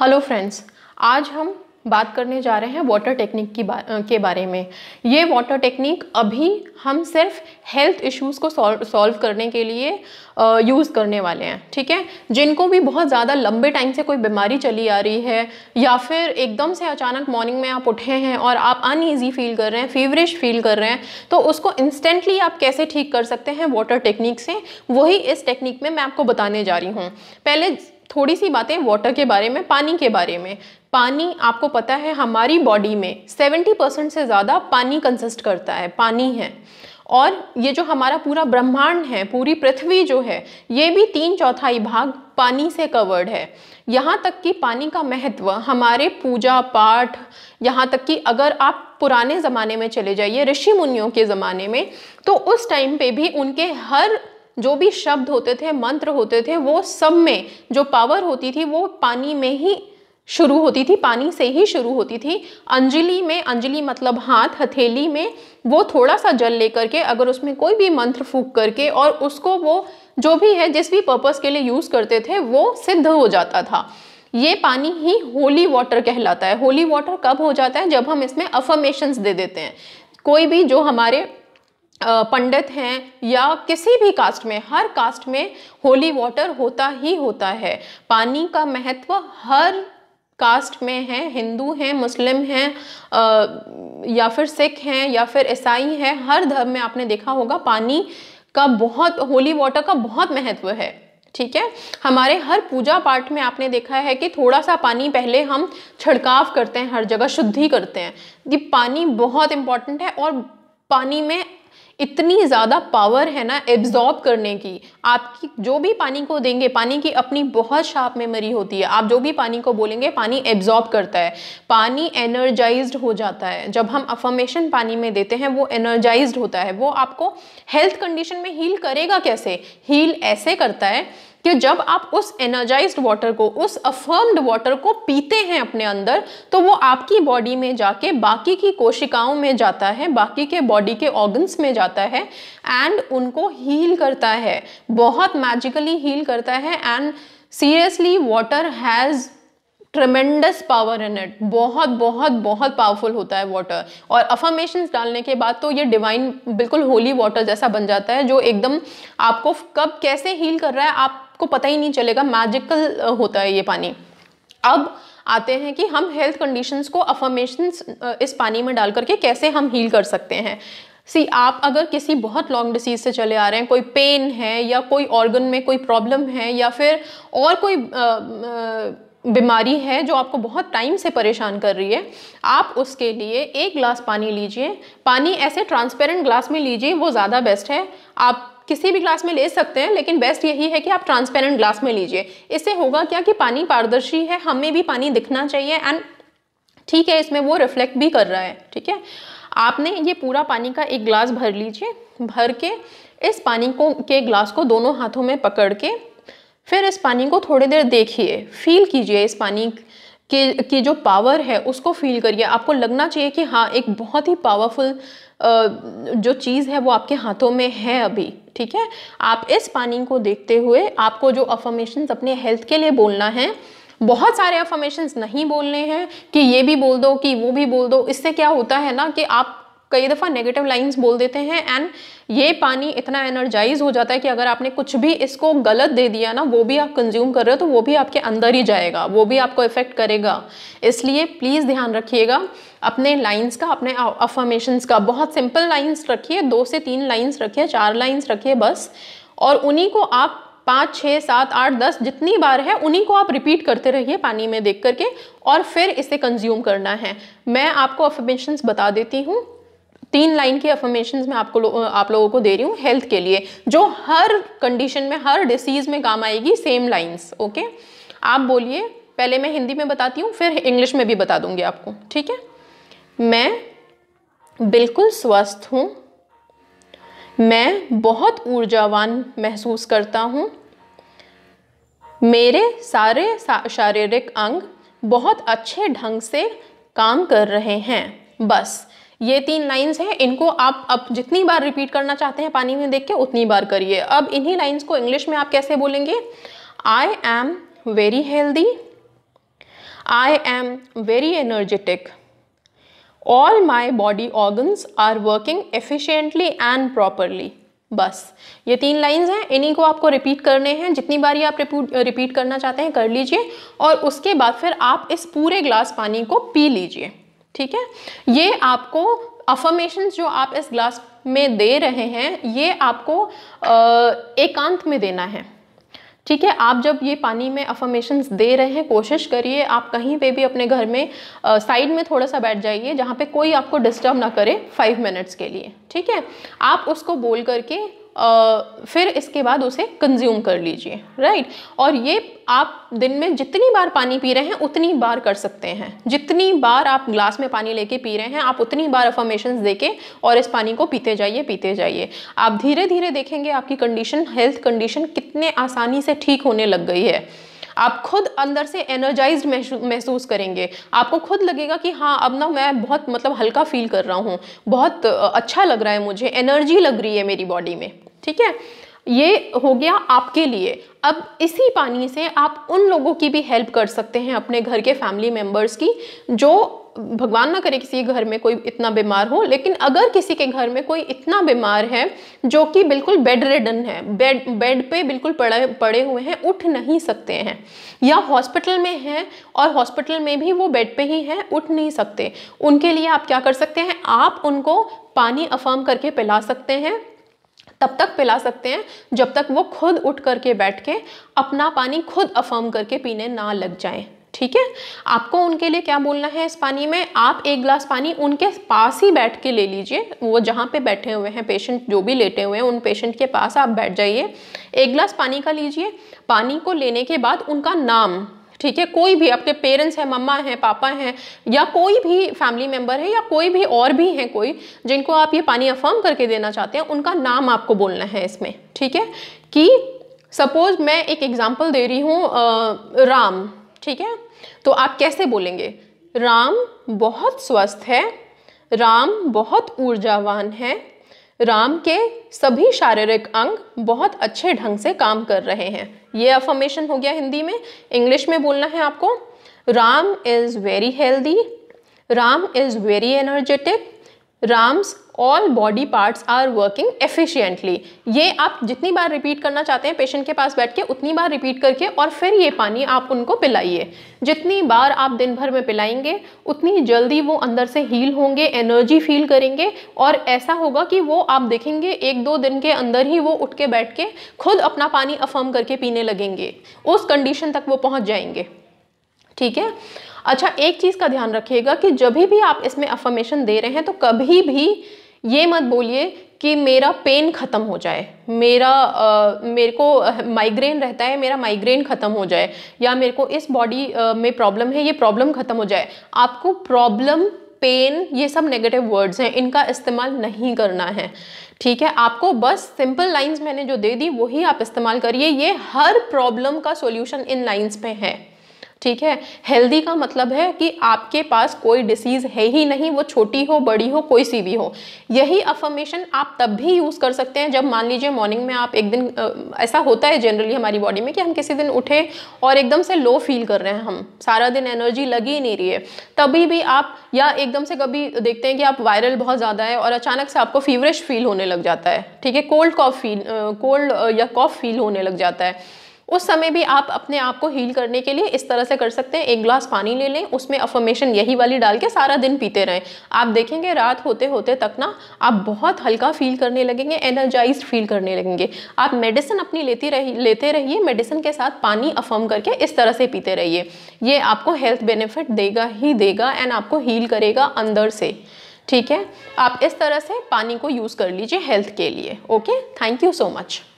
hello friends आज हम बात करने जा रहे हैं वाटर टेक्निक की बा, के बारे में ये वाटर टेक्निक अभी हम सिर्फ हेल्थ इश्यूज को सॉल्व करने के लिए यूज़ करने वाले हैं ठीक है जिनको भी बहुत ज़्यादा लंबे टाइम से कोई बीमारी चली आ रही है या फिर एकदम से अचानक मॉर्निंग में आप उठे हैं और आप अनईजी फील कर रहे हैं फीवरिश फील कर रहे हैं तो उसको इंस्टेंटली आप कैसे ठीक कर सकते हैं वाटर टेक्निक से वही इस टेक्निक में मैं आपको बताने जा रही हूँ पहले थोड़ी सी बातें वाटर के बारे में पानी के बारे में पानी आपको पता है हमारी बॉडी में 70 परसेंट से ज़्यादा पानी कंसिस्ट करता है पानी है और ये जो हमारा पूरा ब्रह्मांड है पूरी पृथ्वी जो है ये भी तीन चौथाई भाग पानी से कवर्ड है यहाँ तक कि पानी का महत्व हमारे पूजा पाठ यहाँ तक कि अगर आप पुराने ज़माने में चले जाइए ऋषि मुनियों के ज़माने में तो उस टाइम पे भी उनके हर जो भी शब्द होते थे मंत्र होते थे वो सब में जो पावर होती थी वो पानी में ही शुरू होती थी पानी से ही शुरू होती थी अंजलि में अंजलि मतलब हाथ हथेली में वो थोड़ा सा जल लेकर के अगर उसमें कोई भी मंत्र फूक करके और उसको वो जो भी है जिस भी पर्पस के लिए यूज़ करते थे वो सिद्ध हो जाता था ये पानी ही होली वाटर कहलाता है होली वाटर कब हो जाता है जब हम इसमें अफर्मेशंस दे देते हैं कोई भी जो हमारे पंडित हैं या किसी भी कास्ट में हर कास्ट में होली वाटर होता ही होता है पानी का महत्व हर कास्ट में है हिंदू हैं मुस्लिम हैं या फिर सिख हैं या फिर ईसाई हैं हर धर्म में आपने देखा होगा पानी का बहुत होली वाटर का बहुत महत्व है ठीक है हमारे हर पूजा पाठ में आपने देखा है कि थोड़ा सा पानी पहले हम छिड़काव करते हैं हर जगह शुद्धि करते हैं ये पानी बहुत इंपॉर्टेंट है और पानी में इतनी ज़्यादा पावर है ना एब्जॉर्ब करने की आपकी जो भी पानी को देंगे पानी की अपनी बहुत शार्प मेमोरी होती है आप जो भी पानी को बोलेंगे पानी एब्जॉर्ब करता है पानी एनर्जाइज हो जाता है जब हम अफर्मेशन पानी में देते हैं वो एनर्जाइज होता है वो आपको हेल्थ कंडीशन में हील करेगा कैसे हील ऐसे करता है कि जब आप उस एनर्जाइज वाटर को उस अफर्म्ड वाटर को पीते हैं अपने अंदर तो वो आपकी बॉडी में जाके बाकी की कोशिकाओं में जाता है बाकी के बॉडी के ऑर्गन्स में जाता है एंड उनको हील करता है बहुत मैजिकली हील करता है and seriously water has tremendous power in it बहुत बहुत बहुत पावरफुल होता है वाटर और अफर्मेशन डालने के बाद तो ये डिवाइन बिल्कुल होली वाटर जैसा बन जाता है जो एकदम आपको कब कैसे हील कर रहा है आप आपको पता ही नहीं चलेगा मैजिकल होता है ये पानी अब आते हैं कि हम हेल्थ कंडीशंस को अफर्मेशन इस पानी में डाल करके कैसे हम हील कर सकते हैं सी आप अगर किसी बहुत लॉन्ग डिसीज से चले आ रहे हैं कोई पेन है या कोई ऑर्गन में कोई प्रॉब्लम है या फिर और कोई आ, आ, बीमारी है जो आपको बहुत टाइम से परेशान कर रही है आप उसके लिए एक ग्लास पानी लीजिए पानी ऐसे ट्रांसपेरेंट ग्लास में लीजिए वो ज़्यादा बेस्ट है आप किसी भी ग्लास में ले सकते हैं लेकिन बेस्ट यही है कि आप ट्रांसपेरेंट ग्लास में लीजिए इससे होगा क्या कि पानी पारदर्शी है हमें भी पानी दिखना चाहिए एंड ठीक है इसमें वो रिफ्लेक्ट भी कर रहा है ठीक है आपने ये पूरा पानी का एक ग्लास भर लीजिए भर के इस पानी को के ग्लास को दोनों हाथों में पकड़ के फिर इस पानी को थोड़ी देर देखिए फील कीजिए इस पानी के की जो पावर है उसको फील करिए आपको लगना चाहिए कि हाँ एक बहुत ही पावरफुल जो चीज़ है वो आपके हाथों में है अभी ठीक है आप इस पानी को देखते हुए आपको जो अफर्मेशन अपने हेल्थ के लिए बोलना है बहुत सारे अफर्मेशंस नहीं बोलने हैं कि ये भी बोल दो कि वो भी बोल दो इससे क्या होता है ना कि आप कई दफ़ा नेगेटिव लाइंस बोल देते हैं एंड ये पानी इतना एनर्जाइज हो जाता है कि अगर आपने कुछ भी इसको गलत दे दिया ना वो भी आप कंज्यूम कर रहे हो तो वो भी आपके अंदर ही जाएगा वो भी आपको इफेक्ट करेगा इसलिए प्लीज़ ध्यान रखिएगा अपने लाइंस का अपने अफर्मेशंस का बहुत सिंपल लाइन्स रखिए दो से तीन लाइन्स रखिए चार लाइन्स रखिए बस और उन्हीं को आप पाँच छः सात आठ दस जितनी बार है उन्हीं को आप रिपीट करते रहिए पानी में देख करके और फिर इसे कंज्यूम करना है मैं आपको अफर्मेशंस बता देती हूँ तीन लाइन की अफॉर्मेशन मैं आपको लो, आप लोगों को दे रही हूँ हेल्थ के लिए जो हर कंडीशन में हर डिसीज़ में काम आएगी सेम लाइन्स ओके आप बोलिए पहले मैं हिंदी में बताती हूँ फिर इंग्लिश में भी बता दूंगी आपको ठीक है मैं बिल्कुल स्वस्थ हूँ मैं बहुत ऊर्जावान महसूस करता हूँ मेरे सारे शारीरिक अंग बहुत अच्छे ढंग से काम कर रहे हैं बस ये तीन लाइन्स हैं इनको आप अब जितनी बार रिपीट करना चाहते हैं पानी में देख के उतनी बार करिए अब इन्हीं लाइन्स को इंग्लिश में आप कैसे बोलेंगे I am very healthy I am very energetic all my body organs are working efficiently and properly बस ये तीन लाइंस हैं इन्हीं को आपको रिपीट करने हैं जितनी ये आप रिपीट करना चाहते हैं कर लीजिए और उसके बाद फिर आप इस पूरे ग्लास पानी को पी लीजिए ठीक है ये आपको अफर्मेशन जो आप इस ग्लास में दे रहे हैं ये आपको एकांत में देना है ठीक है आप जब ये पानी में अफर्मेशन दे रहे हैं कोशिश करिए आप कहीं पे भी अपने घर में साइड में थोड़ा सा बैठ जाइए जहाँ पे कोई आपको डिस्टर्ब ना करे फाइव मिनट्स के लिए ठीक है आप उसको बोल करके आ, फिर इसके बाद उसे कंज्यूम कर लीजिए राइट और ये आप दिन में जितनी बार पानी पी रहे हैं उतनी बार कर सकते हैं जितनी बार आप ग्लास में पानी लेके पी रहे हैं आप उतनी बार अफॉर्मेशन देके और इस पानी को पीते जाइए पीते जाइए आप धीरे धीरे देखेंगे आपकी कंडीशन हेल्थ कंडीशन कितने आसानी से ठीक होने लग गई है आप खुद अंदर से एनर्जाइज महसूस करेंगे आपको खुद लगेगा कि हाँ अब ना मैं बहुत मतलब हल्का फील कर रहा हूँ बहुत अच्छा लग रहा है मुझे एनर्जी लग रही है मेरी बॉडी में ठीक है ये हो गया आपके लिए अब इसी पानी से आप उन लोगों की भी हेल्प कर सकते हैं अपने घर के फैमिली मेम्बर्स की जो भगवान ना करे किसी घर में कोई इतना बीमार हो लेकिन अगर किसी के घर में कोई इतना बीमार है जो कि बिल्कुल बेड रेडन है बेड बेड पे बिल्कुल पड़े पड़े हुए हैं उठ नहीं सकते हैं या हॉस्पिटल में हैं और हॉस्पिटल में भी वो बेड पे ही हैं उठ नहीं सकते उनके लिए आप क्या कर सकते हैं आप उनको पानी अफर्म करके पिला सकते हैं तब तक पिला सकते हैं जब तक वो खुद उठ करके बैठ के अपना पानी खुद अफर्म करके पीने ना लग जाए ठीक है आपको उनके लिए क्या बोलना है इस पानी में आप एक गिलास पानी उनके पास ही बैठ के ले लीजिए वो जहाँ पे बैठे हुए हैं पेशेंट जो भी लेटे हुए हैं उन पेशेंट के पास आप बैठ जाइए एक गिलास पानी का लीजिए पानी को लेने के बाद उनका नाम ठीक है कोई भी आपके पेरेंट्स हैं मम्मा हैं पापा हैं या कोई भी फैमिली मेम्बर है या कोई भी और भी हैं कोई जिनको आप ये पानी अफर्म करके देना चाहते हैं उनका नाम आपको बोलना है इसमें ठीक है कि सपोज मैं एक एग्जाम्पल दे रही हूँ राम ठीक है तो आप कैसे बोलेंगे राम बहुत स्वस्थ है राम बहुत ऊर्जावान है राम के सभी शारीरिक अंग बहुत अच्छे ढंग से काम कर रहे हैं ये अफर्मेशन हो गया हिंदी में इंग्लिश में बोलना है आपको Ram is very healthy Ram is very energetic Ram's all body parts are working efficiently ये आप जितनी बार रिपीट करना चाहते हैं पेशेंट के पास बैठ के उतनी बार रिपीट करके और फिर ये पानी आप उनको पिलाइए जितनी बार आप दिन भर में पिलाएंगे उतनी जल्दी वो अंदर से हील होंगे एनर्जी फील करेंगे और ऐसा होगा कि वो आप देखेंगे एक दो दिन के अंदर ही वो उठ के बैठ के खुद अपना पानी अफर्म करके पीने लगेंगे उस कंडीशन तक वो पहुँच जाएंगे ठीक है अच्छा एक चीज़ का ध्यान रखिएगा कि जब भी आप इसमें अफर्मेशन दे रहे हैं तो कभी भी ये मत बोलिए कि मेरा पेन ख़त्म हो जाए मेरा आ, मेरे को माइग्रेन रहता है मेरा माइग्रेन ख़त्म हो जाए या मेरे को इस बॉडी में प्रॉब्लम है ये प्रॉब्लम ख़त्म हो जाए आपको प्रॉब्लम पेन ये सब नेगेटिव वर्ड्स हैं इनका इस्तेमाल नहीं करना है ठीक है आपको बस सिंपल लाइंस मैंने जो दे दी वही आप इस्तेमाल करिए ये हर प्रॉब्लम का सॉल्यूशन इन लाइंस पे है ठीक है हेल्दी का मतलब है कि आपके पास कोई डिसीज़ है ही नहीं वो छोटी हो बड़ी हो कोई सी भी हो यही अफर्मेशन आप तब भी यूज़ कर सकते हैं जब मान लीजिए मॉर्निंग में आप एक दिन ऐसा होता है जनरली हमारी बॉडी में कि हम किसी दिन उठे और एकदम से लो फील कर रहे हैं हम सारा दिन एनर्जी लगी ही नहीं रही है तभी भी आप या एकदम से कभी देखते हैं कि आप वायरल बहुत ज़्यादा है और अचानक से आपको फीवरिश फील होने लग जाता है ठीक है कोल्ड कॉफ फील कोल्ड या कॉफ फील होने लग जाता है उस समय भी आप अपने आप को हील करने के लिए इस तरह से कर सकते हैं एक ग्लास पानी ले लें उसमें अफर्मेशन यही वाली डाल के सारा दिन पीते रहें आप देखेंगे रात होते होते तक ना आप बहुत हल्का फील करने लगेंगे एनर्जाइज फील करने लगेंगे आप मेडिसिन अपनी लेती रही लेते रहिए मेडिसिन के साथ पानी अफर्म करके इस तरह से पीते रहिए ये आपको हेल्थ बेनिफिट देगा ही देगा एंड आपको हील करेगा अंदर से ठीक है आप इस तरह से पानी को यूज़ कर लीजिए हेल्थ के लिए okay thank you so much